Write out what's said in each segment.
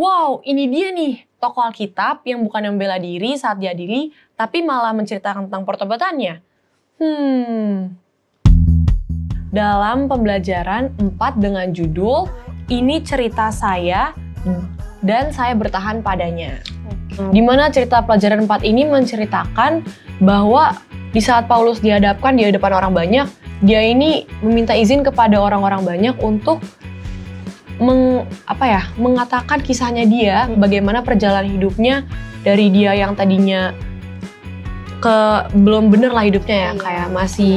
wow ini dia nih toko Alkitab yang bukan membela diri saat diadili, tapi malah menceritakan tentang pertobatannya. Hmm. Dalam pembelajaran 4 dengan judul, ini cerita saya dan saya bertahan padanya. Dimana cerita pelajaran 4 ini menceritakan bahwa di saat Paulus dihadapkan di hadapan orang banyak, dia ini meminta izin kepada orang-orang banyak untuk meng, apa ya mengatakan kisahnya dia bagaimana perjalanan hidupnya dari dia yang tadinya ke belum bener lah hidupnya ya iya, kayak iya. masih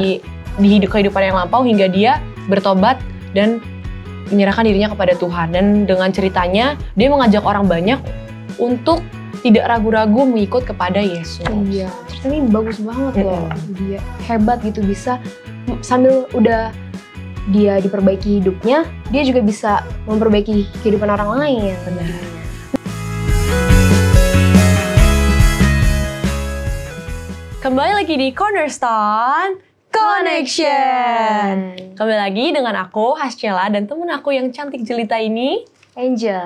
di hidup kehidupan yang lampau hingga dia bertobat dan menyerahkan dirinya kepada Tuhan dan dengan ceritanya dia mengajak orang banyak untuk tidak ragu-ragu mengikut kepada Yesus. Iya, ceritanya ini bagus banget loh. Mm -hmm. Dia hebat gitu bisa sambil udah dia diperbaiki hidupnya, dia juga bisa memperbaiki kehidupan orang lain. Benar. Kembali lagi di Cornerstone Connection. Kembali lagi dengan aku Hascela dan temen aku yang cantik jelita ini Angel.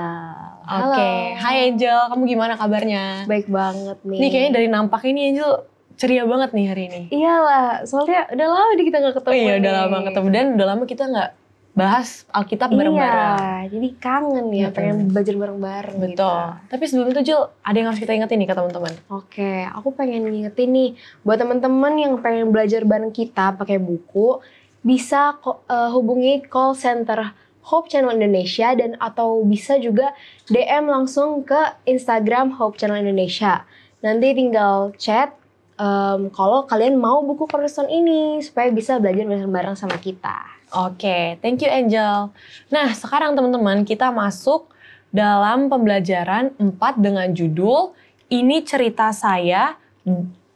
Oke, okay. Hai Angel, kamu gimana kabarnya? Baik banget nih. Nih kayaknya dari nampak ini Angel ceria banget nih hari ini. Iyalah, soalnya udah lama nih kita gak ketemu. Oh, iya, udah lama ketemu dan udah lama kita gak bahas Alkitab bareng-bareng. Iya, jadi kangen ya, hmm. pengen belajar bareng-bareng gitu. Betul. Gitu. Tapi sebelum itu Jill, ada yang harus kita ingetin nih ke teman-teman. Oke, aku pengen ngingetin nih buat teman-teman yang pengen belajar bareng kita pakai buku, bisa uh, hubungi call center Hope Channel Indonesia dan atau bisa juga DM langsung ke Instagram Hope Channel Indonesia. Nanti tinggal chat um, kalau kalian mau buku Cornerstone ini supaya bisa belajar bareng-bareng sama kita. Oke, okay, thank you Angel. Nah, sekarang teman-teman kita masuk dalam pembelajaran 4 dengan judul Ini Cerita Saya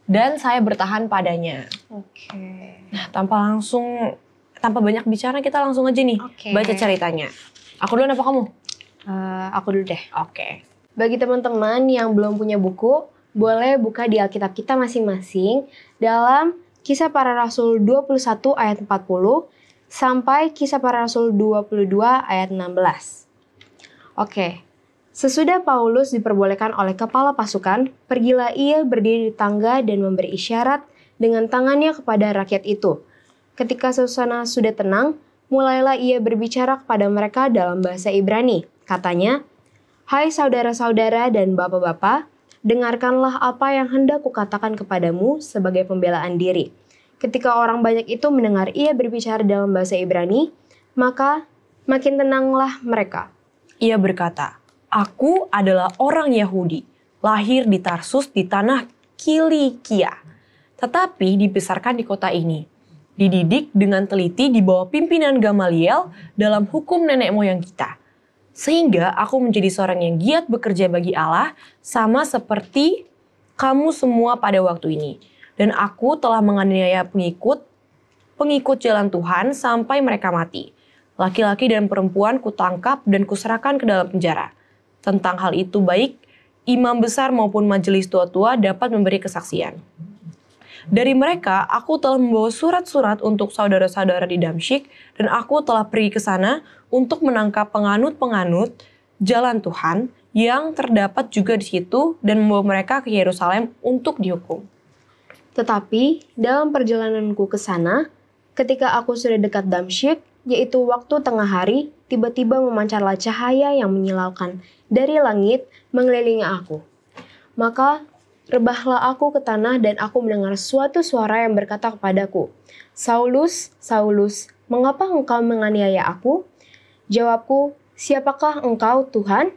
dan Saya Bertahan Padanya. Oke. Okay. Nah, tanpa langsung tanpa banyak bicara kita langsung aja nih okay. baca ceritanya. Aku dulu apa kamu? Uh, aku dulu deh. Oke. Okay. Bagi teman-teman yang belum punya buku, boleh buka di Alkitab kita masing-masing dalam Kisah Para Rasul 21 ayat 40 sampai Kisah Para Rasul 22 ayat 16. Oke, sesudah Paulus diperbolehkan oleh kepala pasukan, pergilah ia berdiri di tangga dan memberi isyarat dengan tangannya kepada rakyat itu. Ketika suasana sudah tenang, mulailah ia berbicara kepada mereka dalam bahasa Ibrani. Katanya, Hai saudara-saudara dan bapak-bapak, dengarkanlah apa yang hendak kukatakan kepadamu sebagai pembelaan diri. Ketika orang banyak itu mendengar ia berbicara dalam bahasa Ibrani, maka makin tenanglah mereka. Ia berkata, Aku adalah orang Yahudi, lahir di Tarsus di tanah Kilikia, tetapi dibesarkan di kota ini dididik dengan teliti di bawah pimpinan Gamaliel dalam hukum nenek moyang kita. Sehingga aku menjadi seorang yang giat bekerja bagi Allah sama seperti kamu semua pada waktu ini. Dan aku telah menganiaya pengikut, pengikut jalan Tuhan sampai mereka mati. Laki-laki dan perempuan kutangkap dan kuserahkan ke dalam penjara. Tentang hal itu baik, imam besar maupun majelis tua-tua dapat memberi kesaksian. Dari mereka, aku telah membawa surat-surat untuk saudara-saudara di Damsyik, dan aku telah pergi ke sana untuk menangkap penganut-penganut jalan Tuhan yang terdapat juga di situ dan membawa mereka ke Yerusalem untuk dihukum. Tetapi dalam perjalananku ke sana, ketika aku sudah dekat Damsyik, yaitu waktu tengah hari, tiba-tiba memancarlah cahaya yang menyilaukan dari langit mengelilingi aku. Maka Rebahlah aku ke tanah dan aku mendengar suatu suara yang berkata kepadaku, Saulus, Saulus, mengapa engkau menganiaya aku? Jawabku, siapakah engkau Tuhan?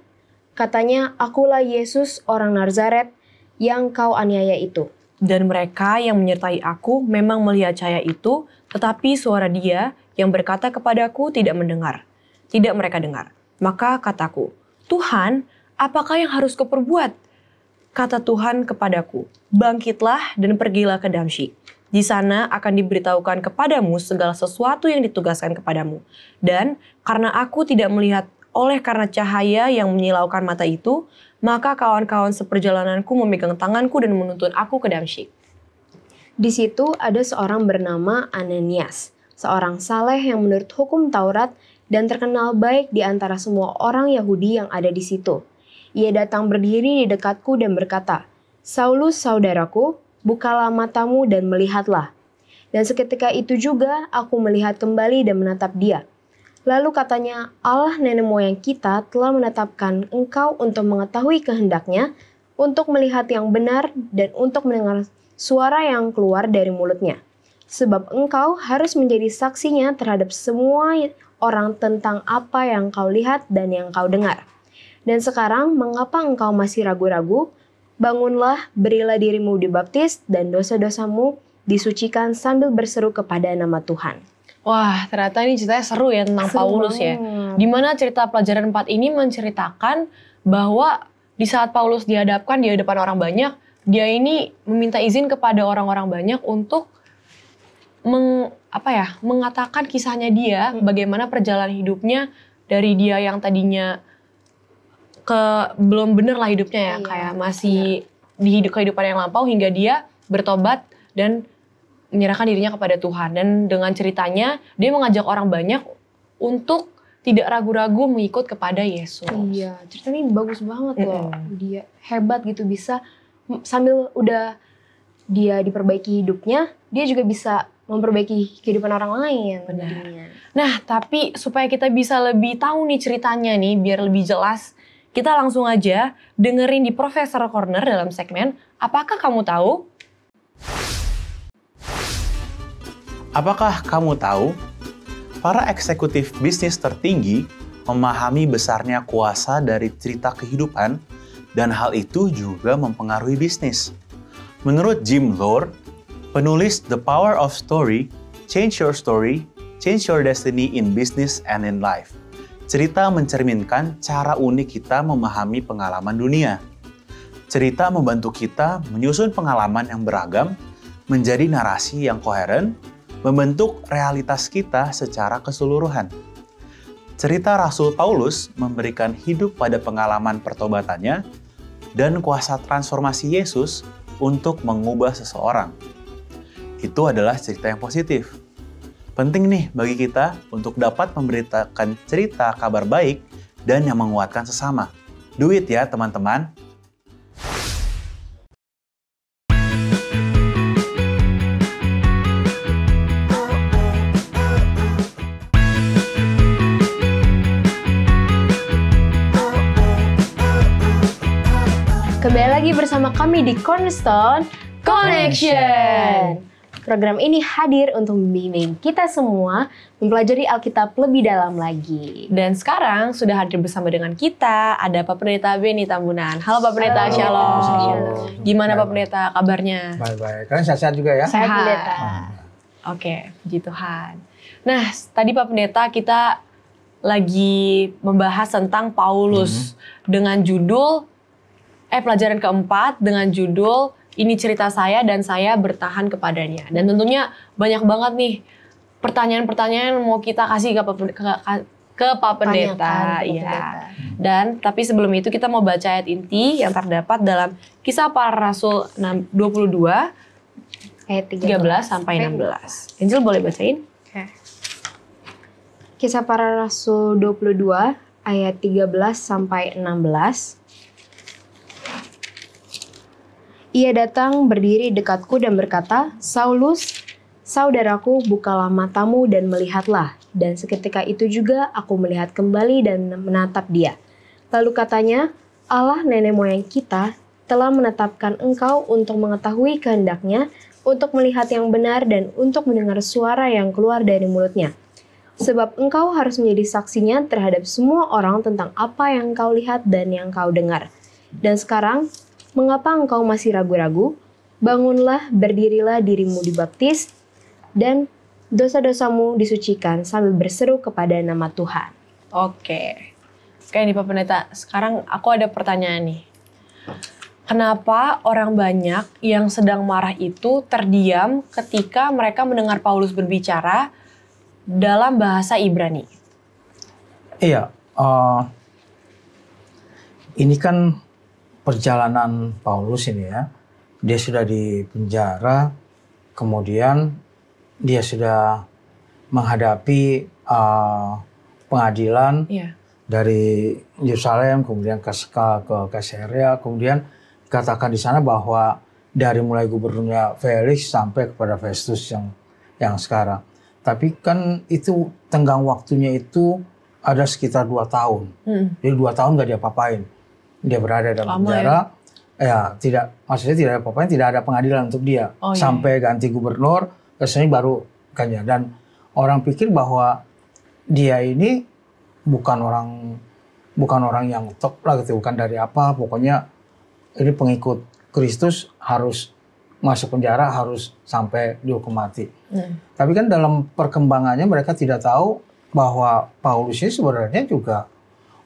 Katanya, akulah Yesus orang Nazaret yang kau aniaya itu. Dan mereka yang menyertai aku memang melihat cahaya itu, tetapi suara dia yang berkata kepadaku tidak mendengar. Tidak mereka dengar. Maka kataku, Tuhan, apakah yang harus kuperbuat? kata Tuhan kepadaku, bangkitlah dan pergilah ke Damsyik. Di sana akan diberitahukan kepadamu segala sesuatu yang ditugaskan kepadamu. Dan karena aku tidak melihat oleh karena cahaya yang menyilaukan mata itu, maka kawan-kawan seperjalananku memegang tanganku dan menuntun aku ke Damsyik. Di situ ada seorang bernama Ananias, seorang saleh yang menurut hukum Taurat dan terkenal baik di antara semua orang Yahudi yang ada di situ. Ia datang berdiri di dekatku dan berkata, Saulus saudaraku, bukalah matamu dan melihatlah. Dan seketika itu juga aku melihat kembali dan menatap dia. Lalu katanya, Allah nenek moyang kita telah menetapkan engkau untuk mengetahui kehendaknya, untuk melihat yang benar, dan untuk mendengar suara yang keluar dari mulutnya sebab engkau harus menjadi saksinya terhadap semua orang tentang apa yang kau lihat dan yang kau dengar. Dan sekarang, mengapa engkau masih ragu-ragu? Bangunlah, berilah dirimu dibaptis, dan dosa-dosamu disucikan sambil berseru kepada nama Tuhan. Wah, ternyata ini ceritanya seru ya tentang seru Paulus ya. banget. ya. Dimana cerita pelajaran 4 ini menceritakan bahwa di saat Paulus dihadapkan di depan orang banyak, dia ini meminta izin kepada orang-orang banyak untuk meng, apa ya, mengatakan kisahnya dia, hmm. bagaimana perjalanan hidupnya dari dia yang tadinya ke belum bener lah hidupnya ya iya, kayak masih bener. di hidup kehidupan yang lampau hingga dia bertobat dan menyerahkan dirinya kepada Tuhan dan dengan ceritanya dia mengajak orang banyak untuk tidak ragu-ragu mengikut kepada Yesus. Iya, ceritanya ini bagus banget loh. Mm -hmm. Dia hebat gitu bisa sambil udah dia diperbaiki hidupnya, dia juga bisa memperbaiki kehidupan orang lain. Benar. Nah, tapi supaya kita bisa lebih tahu nih ceritanya nih, biar lebih jelas kita langsung aja dengerin di Profesor Corner dalam segmen Apakah Kamu Tahu? Apakah kamu tahu? Para eksekutif bisnis tertinggi memahami besarnya kuasa dari cerita kehidupan dan hal itu juga mempengaruhi bisnis. Menurut Jim Lohr, penulis The Power of Story, Change Your Story, Change Your Destiny in Business and in Life Cerita mencerminkan cara unik kita memahami pengalaman dunia. Cerita membantu kita menyusun pengalaman yang beragam, menjadi narasi yang koheren, membentuk realitas kita secara keseluruhan. Cerita Rasul Paulus memberikan hidup pada pengalaman pertobatannya dan kuasa transformasi Yesus untuk mengubah seseorang. Itu adalah cerita yang positif Penting nih bagi kita untuk dapat memberitakan cerita kabar baik dan yang menguatkan sesama. Duit ya teman-teman. Kembali lagi bersama kami di Cornerstone Connection. Connection. Program ini hadir untuk membimbing kita semua mempelajari Alkitab lebih dalam lagi. Dan sekarang sudah hadir bersama dengan kita ada Pak Pendeta Beni Tambunan. Halo Pak Pendeta, Shalom. Shalom. Shalom. Gimana Pak Pendeta kabarnya? Baik-baik. Kalian sehat-sehat juga ya? Sehat, Pendeta. Hmm. Oke, puji Tuhan. Nah, tadi Pak Pendeta kita lagi membahas tentang Paulus -hmm. dengan judul eh pelajaran keempat dengan judul ini cerita saya dan saya bertahan kepadanya. Dan tentunya banyak banget nih pertanyaan-pertanyaan mau kita kasih ke ke, ke Pak Pendeta, ya. Dan tapi sebelum itu kita mau baca ayat inti yang terdapat dalam Kisah Para Rasul 22 ayat 13, sampai 16. Angel boleh bacain? Kisah Para Rasul 22 ayat 13 sampai 16. Ia datang berdiri dekatku dan berkata, Saulus, saudaraku, bukalah matamu dan melihatlah. Dan seketika itu juga aku melihat kembali dan menatap dia. Lalu katanya, Allah nenek moyang kita telah menetapkan engkau untuk mengetahui kehendaknya, untuk melihat yang benar dan untuk mendengar suara yang keluar dari mulutnya. Sebab engkau harus menjadi saksinya terhadap semua orang tentang apa yang kau lihat dan yang kau dengar. Dan sekarang Mengapa engkau masih ragu-ragu? Bangunlah, berdirilah dirimu dibaptis, dan dosa-dosamu disucikan sambil berseru kepada nama Tuhan. Oke. Oke nih Pak Pendeta, sekarang aku ada pertanyaan nih. Kenapa orang banyak yang sedang marah itu terdiam ketika mereka mendengar Paulus berbicara dalam bahasa Ibrani? Iya, uh, ini kan perjalanan Paulus ini ya. Dia sudah di penjara, kemudian dia sudah menghadapi uh, pengadilan yeah. dari Yerusalem, kemudian ke ke Caesarea, kemudian katakan di sana bahwa dari mulai gubernurnya Felix sampai kepada Festus yang yang sekarang. Tapi kan itu tenggang waktunya itu ada sekitar dua tahun. Hmm. Jadi dua tahun gak diapa-apain dia berada dalam Lama penjara. Ya? ya tidak maksudnya tidak ada apa apa tidak ada pengadilan untuk dia oh, iya. sampai ganti gubernur, biasanya baru ganjar dan orang pikir bahwa dia ini bukan orang bukan orang yang top lah gitu, bukan dari apa, pokoknya ini pengikut Kristus harus masuk penjara harus sampai dihukum mati. Hmm. Tapi kan dalam perkembangannya mereka tidak tahu bahwa Paulus ini sebenarnya juga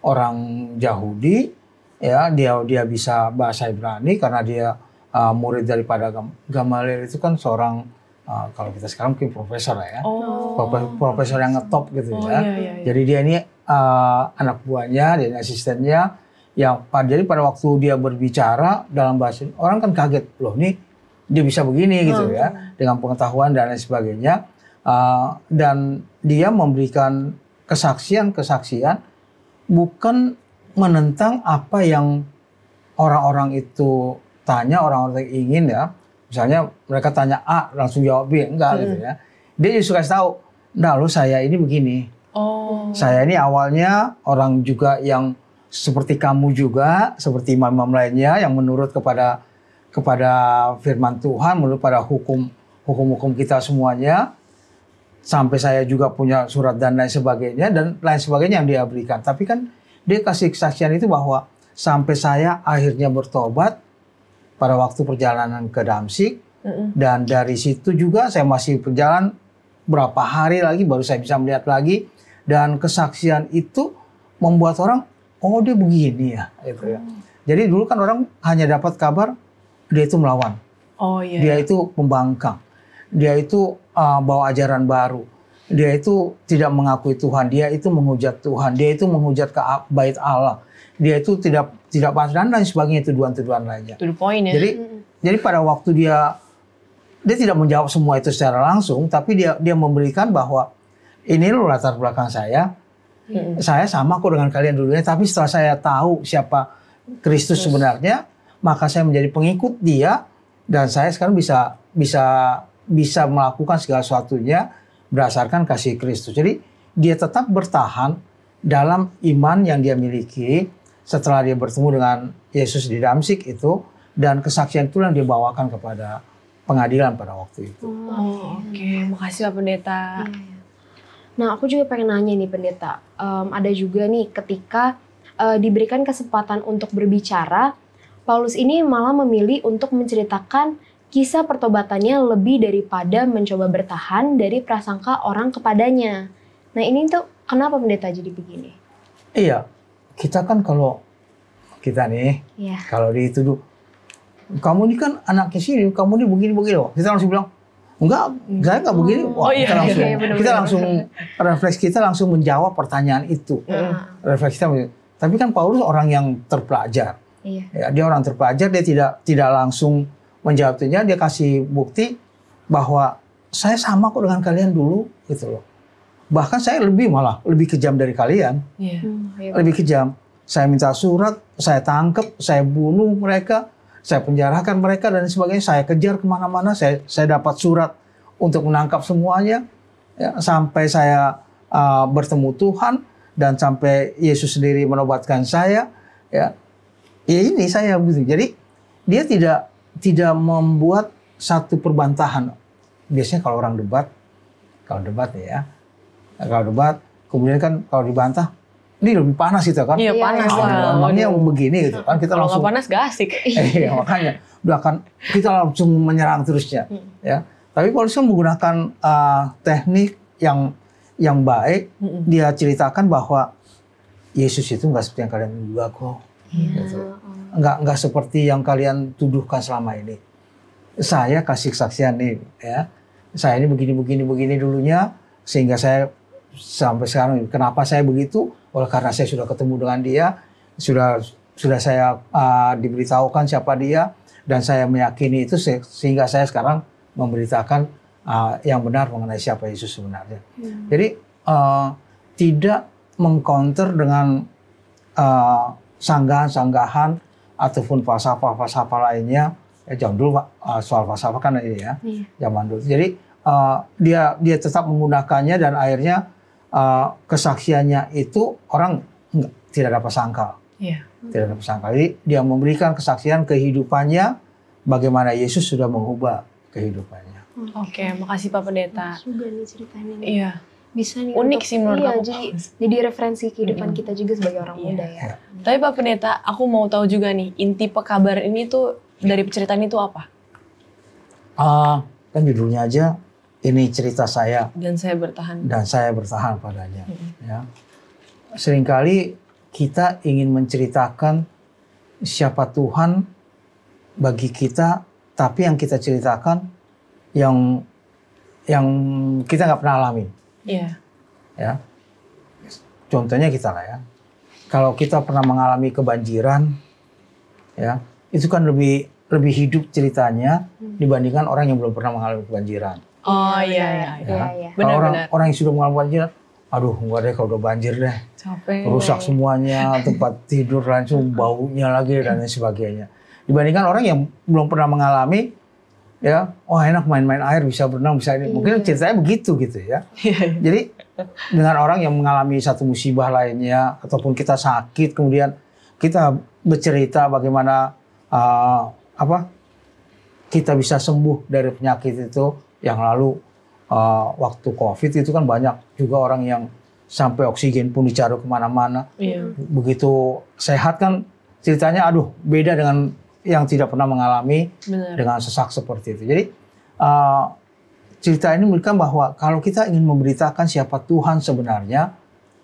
orang Yahudi ya dia dia bisa bahasa Ibrani karena dia uh, murid daripada Gam Gamaliel itu kan seorang uh, kalau kita sekarang mungkin profesor ya oh. Prof, profesor yang ngetop gitu oh, ya iya, iya, iya. jadi dia ini uh, anak buahnya dan asistennya yang jadi pada waktu dia berbicara dalam bahasa orang kan kaget loh nih dia bisa begini hmm. gitu ya hmm. dengan pengetahuan dan lain sebagainya uh, dan dia memberikan kesaksian kesaksian bukan menentang apa yang orang-orang itu tanya, orang-orang ingin ya. Misalnya mereka tanya A, langsung jawab B, enggak gitu hmm. gitu ya. Dia justru kasih tahu, nah lu saya ini begini. Oh. Saya ini awalnya orang juga yang seperti kamu juga, seperti imam-imam lainnya yang menurut kepada kepada firman Tuhan, menurut pada hukum-hukum kita semuanya sampai saya juga punya surat dan lain sebagainya dan lain sebagainya yang dia berikan. Tapi kan dia kasih kesaksian itu bahwa sampai saya akhirnya bertobat pada waktu perjalanan ke Damsik mm-hmm. dan dari situ juga saya masih berjalan berapa hari lagi baru saya bisa melihat lagi dan kesaksian itu membuat orang oh dia begini ya Mm. Jadi dulu kan orang hanya dapat kabar dia itu melawan. Oh iya. Dia iya. itu pembangkang. Dia itu uh, bawa ajaran baru dia itu tidak mengakui Tuhan, dia itu menghujat Tuhan, dia itu menghujat ke bait Allah, dia itu tidak tidak pas dan lain sebagainya tuduhan-tuduhan lainnya. To the point, ya. Jadi jadi pada waktu dia dia tidak menjawab semua itu secara langsung, tapi dia dia memberikan bahwa ini lo latar belakang saya, hmm. saya sama kok dengan kalian dulunya, tapi setelah saya tahu siapa Kristus sebenarnya, maka saya menjadi pengikut dia dan saya sekarang bisa bisa bisa melakukan segala sesuatunya berdasarkan kasih Kristus. Jadi dia tetap bertahan dalam iman yang dia miliki setelah dia bertemu dengan Yesus di Damsik itu dan kesaksian itu yang dia bawakan kepada pengadilan pada waktu itu. Oh, Oke, okay. makasih Pak Pendeta. Iya. Nah, aku juga pengen nanya nih Pendeta, um, ada juga nih ketika uh, diberikan kesempatan untuk berbicara, Paulus ini malah memilih untuk menceritakan kisah pertobatannya lebih daripada mencoba bertahan dari prasangka orang kepadanya. Nah ini tuh kenapa pendeta jadi begini? Iya, kita kan kalau kita nih, yeah. kalau dituduh, kamu ini kan anaknya sini, kamu ini begini-begini loh. Kita langsung bilang, enggak, enggak saya enggak begini. Oh, Wah, oh, iya, kita iya, langsung, iya, iya, kita langsung refleks kita langsung menjawab pertanyaan itu. Yeah. Refleks kita, tapi kan Paulus orang yang terpelajar. Iya. Ya, dia orang terpelajar, dia tidak tidak langsung Menjawabnya dia kasih bukti bahwa saya sama kok dengan kalian dulu gitu loh. Bahkan saya lebih malah lebih kejam dari kalian. Yeah. Hmm, iya. lebih kejam. Saya minta surat, saya tangkap saya bunuh mereka, saya penjarakan mereka dan sebagainya. Saya kejar kemana-mana. Saya saya dapat surat untuk menangkap semuanya ya, sampai saya uh, bertemu Tuhan dan sampai Yesus sendiri menobatkan saya. Ya, ya ini saya begitu. Jadi dia tidak tidak membuat satu perbantahan. Biasanya kalau orang debat, kalau debat ya, kalau debat, kemudian kan kalau dibantah, ini lebih panas gitu kan? Iya panas ah, oh, begini gitu kan kita kalau langsung. panas gak asik. Iya makanya belakang kita langsung menyerang terusnya hmm. ya. Tapi polisi menggunakan uh, teknik yang yang baik. Hmm. Dia ceritakan bahwa Yesus itu nggak seperti yang kalian juga kok Iya. Gitu. Oh. Nggak nggak seperti yang kalian tuduhkan selama ini. Saya kasih kesaksian nih ya. Saya ini begini begini begini dulunya sehingga saya sampai sekarang kenapa saya begitu? Oleh karena saya sudah ketemu dengan dia, sudah sudah saya uh, diberitahukan siapa dia dan saya meyakini itu sehingga saya sekarang memberitakan uh, yang benar mengenai siapa Yesus sebenarnya. Hmm. Jadi uh, tidak mengcounter dengan uh, sanggahan-sanggahan ataupun falsafah-falsafah lainnya ya jauh eh, dulu pak uh, soal falsafah kan ini ya iya. zaman dulu jadi uh, dia dia tetap menggunakannya dan akhirnya uh, kesaksiannya itu orang enggak, tidak dapat sangkal iya. tidak dapat sangkal jadi dia memberikan kesaksian kehidupannya bagaimana Yesus sudah mengubah kehidupannya oke okay. makasih pak pendeta sudah nih ceritanya iya bisa nih unik untuk, sih menurut iya, aku. Jadi jadi referensi kehidupan kita juga sebagai orang yeah. muda ya. Tapi Pak Pendeta, aku mau tahu juga nih inti pekabar ini tuh dari cerita ini tuh apa? Ah, uh, kan judulnya aja ini cerita saya dan saya bertahan dan saya bertahan padanya. Mm -hmm. Ya, seringkali kita ingin menceritakan siapa Tuhan bagi kita, tapi yang kita ceritakan yang yang kita nggak pernah alami. Iya. Yeah. Ya. Contohnya kita lah ya. Kalau kita pernah mengalami kebanjiran, ya itu kan lebih lebih hidup ceritanya hmm. dibandingkan orang yang belum pernah mengalami kebanjiran. Oh iya iya. iya, iya ya. iya, iya. Kalau orang benar. orang yang sudah mengalami banjir, aduh enggak deh kalau udah banjir deh, Capek. rusak semuanya tempat tidur langsung baunya lagi dan lain sebagainya. Dibandingkan orang yang belum pernah mengalami ya wah oh, enak main-main air bisa berenang bisa ini mungkin iya. ceritanya begitu gitu ya iya, iya. jadi dengan orang yang mengalami satu musibah lainnya ataupun kita sakit kemudian kita bercerita bagaimana uh, apa kita bisa sembuh dari penyakit itu yang lalu uh, waktu covid itu kan banyak juga orang yang sampai oksigen pun dicari kemana-mana iya. begitu sehat kan ceritanya aduh beda dengan yang tidak pernah mengalami Benar. dengan sesak seperti itu. Jadi uh, cerita ini memberikan bahwa kalau kita ingin memberitakan siapa Tuhan sebenarnya,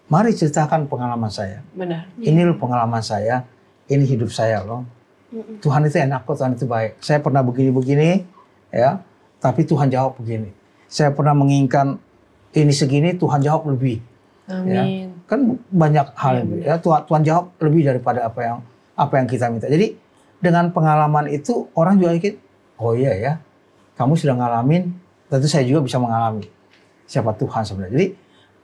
mari ceritakan pengalaman saya. Benar. Iya. Ini loh pengalaman saya, ini hidup saya loh. Tuhan itu enak kok, Tuhan itu baik. Saya pernah begini-begini, ya, tapi Tuhan jawab begini. Saya pernah menginginkan ini segini, Tuhan jawab lebih. Ya. Amin. Ya. Kan banyak hal ya, ya. Tuhan Tuhan jawab lebih daripada apa yang apa yang kita minta. Jadi dengan pengalaman itu orang juga ikut oh iya ya kamu sudah ngalamin tentu saya juga bisa mengalami siapa Tuhan sebenarnya jadi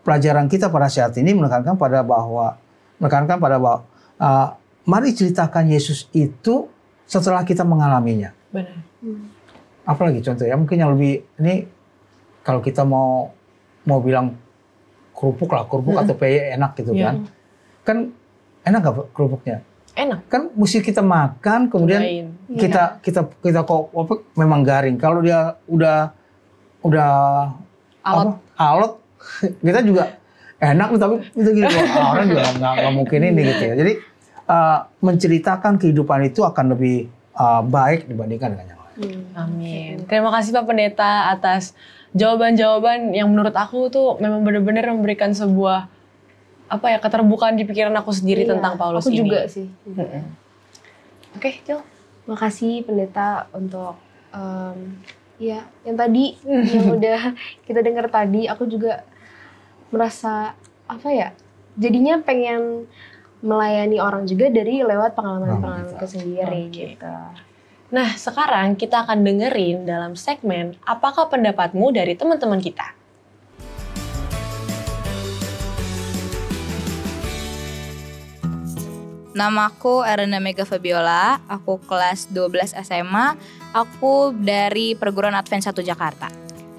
pelajaran kita pada saat ini menekankan pada bahwa menekankan pada bahwa uh, mari ceritakan Yesus itu setelah kita mengalaminya benar apalagi contoh ya mungkin yang lebih ini kalau kita mau mau bilang kerupuk lah kerupuk hmm. atau peye enak gitu yeah. kan kan enak gak kerupuknya enak kan mesti kita makan kemudian kita ya. kita kita kok apa memang garing kalau dia udah udah alot apa, alot kita juga enak tapi itu gitu orang juga nggak nggak mungkin ini iya. gitu ya jadi uh, menceritakan kehidupan itu akan lebih uh, baik dibandingkan dengan yang lain. Hmm. Amin. Terima kasih Pak Pendeta atas jawaban-jawaban yang menurut aku tuh memang benar-benar memberikan sebuah apa ya keterbukaan di pikiran aku sendiri iya, tentang Paulus ini. Aku juga sih. -hmm. Oke, okay, Makasih pendeta untuk um, ya yang tadi yang udah kita dengar tadi. Aku juga merasa apa ya? Jadinya pengen melayani orang juga dari lewat pengalaman-pengalaman oh, sendiri okay. gitu. Nah, sekarang kita akan dengerin dalam segmen apakah pendapatmu dari teman-teman kita. Nama aku Erna Mega Fabiola, aku kelas 12 SMA, aku dari perguruan Advent 1 Jakarta.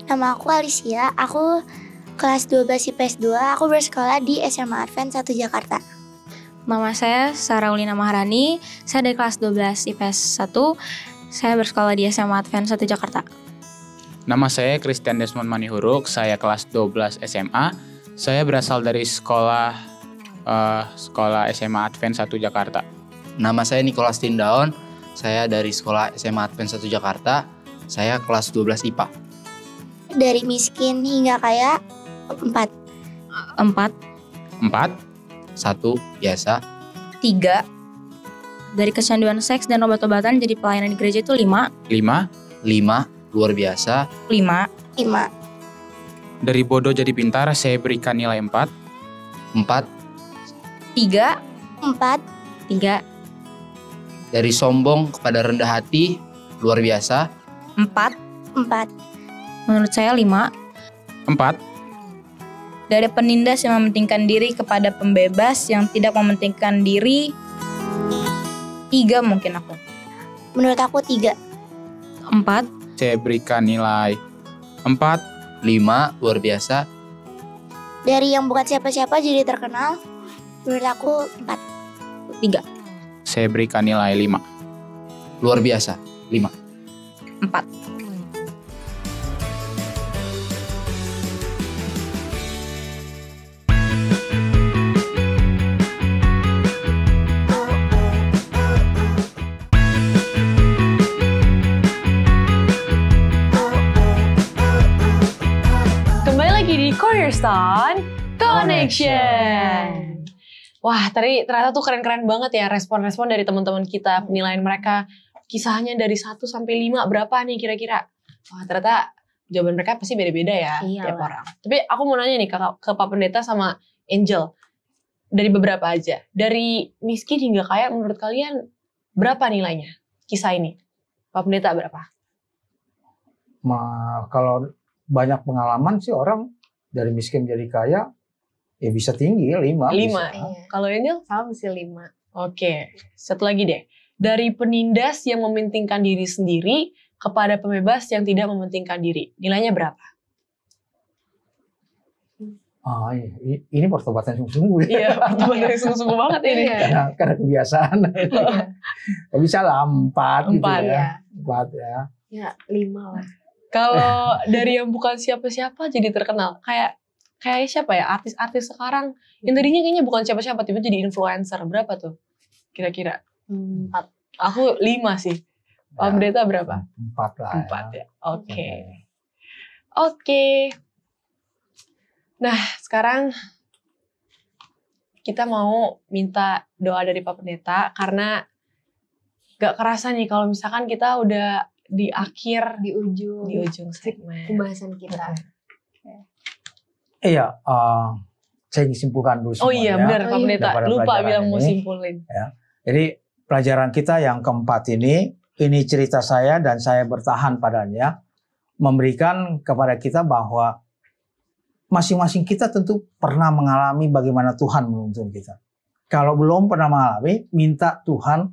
Nama aku Alicia, aku kelas 12 IPS 2, aku bersekolah di SMA Advent 1 Jakarta. Nama saya Sarah Ulina Maharani, saya dari kelas 12 IPS 1, saya bersekolah di SMA Advent 1 Jakarta. Nama saya Christian Desmond Manihuruk, saya kelas 12 SMA, saya berasal dari sekolah uh, Sekolah SMA Advent 1 Jakarta. Nama saya Nicholas Tindaon, saya dari Sekolah SMA Advent 1 Jakarta, saya kelas 12 IPA. Dari miskin hingga kaya, empat. Empat. Empat. Satu Biasa. Tiga. Dari kesanduan seks dan obat-obatan jadi pelayanan di gereja itu lima. Lima. Lima. Luar biasa. Lima. Lima. Dari bodoh jadi pintar, saya berikan nilai empat. Empat. Tiga. Empat. Tiga. Dari sombong kepada rendah hati, luar biasa. Empat. Empat. Menurut saya lima. Empat. Dari penindas yang mementingkan diri kepada pembebas yang tidak mementingkan diri. Tiga mungkin aku. Menurut aku tiga. Empat. Saya berikan nilai. Empat. Lima, luar biasa. Dari yang bukan siapa-siapa jadi terkenal. Menurut aku 4. 3. Saya berikan nilai 5. Luar biasa, 5. 4. Careers on Connection. Wah, tadi ternyata tuh keren-keren banget ya respon-respon dari teman-teman kita, penilaian mereka kisahnya dari 1 sampai 5 berapa nih kira-kira? Wah, ternyata jawaban mereka pasti beda-beda ya Iyalah. tiap orang. Tapi aku mau nanya nih ke, ke Pak Pendeta sama Angel. Dari beberapa aja. Dari miskin hingga kaya menurut kalian berapa nilainya kisah ini? Pak Pendeta berapa? Ma, kalau banyak pengalaman sih orang dari miskin jadi kaya Ya bisa tinggi, lima Lima. Iya. Kalau ini sama sih lima Oke, satu lagi deh. Dari penindas yang mementingkan diri sendiri kepada pembebas yang tidak mementingkan diri. Nilainya berapa? Ah, iya. ini pertobatan sungguh-sungguh Iya, pertobatan sungguh-sungguh banget ini. Iya. karena, karena kebiasaan. Tapi iya. bisa lah empat, gitu ya. ya. Empat ya. Ya, lima lah. Kalau dari yang bukan siapa-siapa jadi terkenal. Kayak kayak siapa ya artis-artis sekarang yang hmm. tadinya kayaknya bukan siapa-siapa tiba-tiba jadi influencer berapa tuh kira-kira hmm. empat -kira. aku lima sih ya, berapa? Empat lah. Ya. Empat ya. Oke. Okay. Oke. Okay. Nah, sekarang kita mau minta doa dari Pak Pendeta karena gak kerasa nih kalau misalkan kita udah di akhir di ujung di ujung segmen pembahasan kita. Iya, uh, saya simpulkan dulu oh semuanya. Oh iya, benar Pak oh iya. Pendeta. Lupa bilang mau simpulin. Ya. Jadi pelajaran kita yang keempat ini, ini cerita saya dan saya bertahan padanya, memberikan kepada kita bahwa masing-masing kita tentu pernah mengalami bagaimana Tuhan menuntun kita. Kalau belum pernah mengalami, minta Tuhan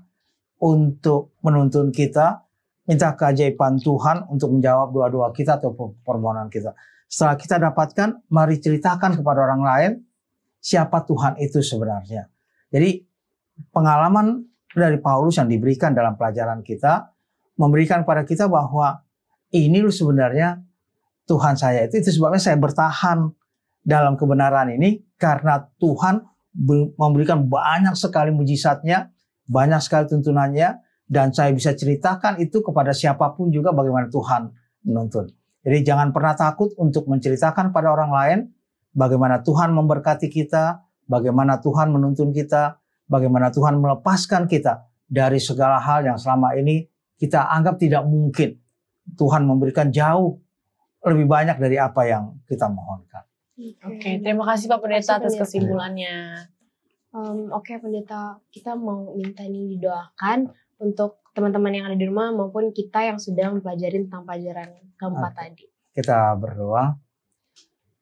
untuk menuntun kita, minta keajaiban Tuhan untuk menjawab doa-doa kita atau permohonan kita. Setelah kita dapatkan, mari ceritakan kepada orang lain siapa Tuhan itu sebenarnya. Jadi pengalaman dari Paulus yang diberikan dalam pelajaran kita memberikan kepada kita bahwa ini loh sebenarnya Tuhan saya itu itu sebabnya saya bertahan dalam kebenaran ini karena Tuhan memberikan banyak sekali mujizatnya, banyak sekali tuntunannya dan saya bisa ceritakan itu kepada siapapun juga bagaimana Tuhan menuntun. Jadi jangan pernah takut untuk menceritakan pada orang lain bagaimana Tuhan memberkati kita, bagaimana Tuhan menuntun kita, bagaimana Tuhan melepaskan kita dari segala hal yang selama ini kita anggap tidak mungkin. Tuhan memberikan jauh lebih banyak dari apa yang kita mohonkan. Oke, okay, terima kasih Pak Pendeta kasih, atas kesimpulannya. Um, Oke okay, Pendeta, kita mau minta ini didoakan untuk teman-teman yang ada di rumah maupun kita yang sudah mempelajari tentang pelajaran keempat okay. tadi. Kita berdoa.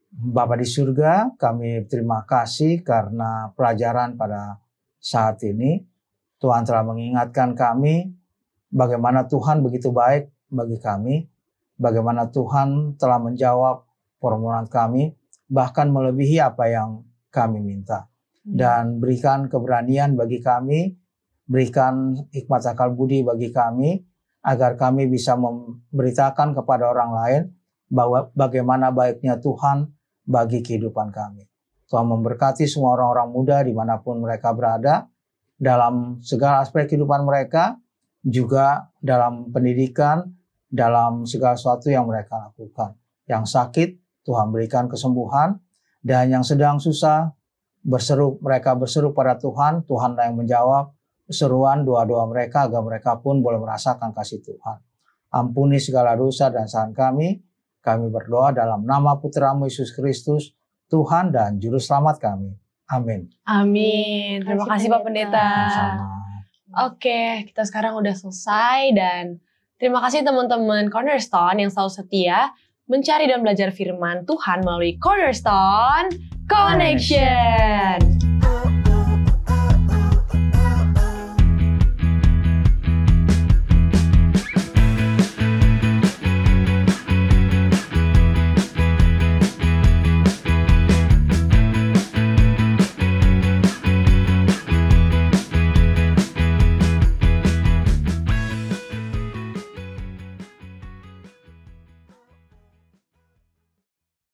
Bapak di surga, kami terima kasih karena pelajaran pada saat ini Tuhan telah mengingatkan kami bagaimana Tuhan begitu baik bagi kami, bagaimana Tuhan telah menjawab permohonan kami bahkan melebihi apa yang kami minta. Hmm. Dan berikan keberanian bagi kami berikan hikmat akal budi bagi kami agar kami bisa memberitakan kepada orang lain bahwa bagaimana baiknya Tuhan bagi kehidupan kami. Tuhan memberkati semua orang-orang muda dimanapun mereka berada dalam segala aspek kehidupan mereka, juga dalam pendidikan, dalam segala sesuatu yang mereka lakukan. Yang sakit, Tuhan berikan kesembuhan, dan yang sedang susah, berseru mereka berseru pada Tuhan, Tuhanlah yang menjawab, seruan doa-doa mereka agar mereka pun boleh merasakan kasih Tuhan. Ampuni segala dosa dan saran kami. Kami berdoa dalam nama Putramu Yesus Kristus, Tuhan dan Juru Selamat kami. Amin. Amin. Terima kasih, Pak Pendeta. Sama. Oke, kita sekarang udah selesai dan terima kasih teman-teman Cornerstone yang selalu setia mencari dan belajar firman Tuhan melalui Cornerstone Connection. Connection.